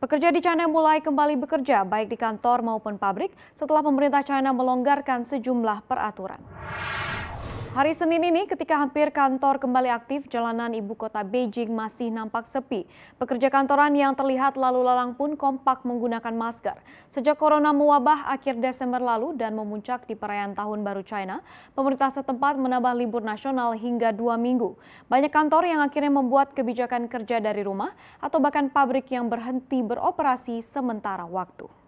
Pekerja di China mulai kembali bekerja baik di kantor maupun pabrik setelah pemerintah China melonggarkan sejumlah peraturan. Hari Senin ini ketika hampir kantor kembali aktif, jalanan ibu kota Beijing masih nampak sepi. Pekerja kantoran yang terlihat lalu lalang pun kompak menggunakan masker. Sejak corona mewabah akhir Desember lalu dan memuncak di perayaan Tahun Baru China, pemerintah setempat menambah libur nasional hingga dua minggu. Banyak kantor yang akhirnya membuat kebijakan kerja dari rumah atau bahkan pabrik yang berhenti beroperasi sementara waktu.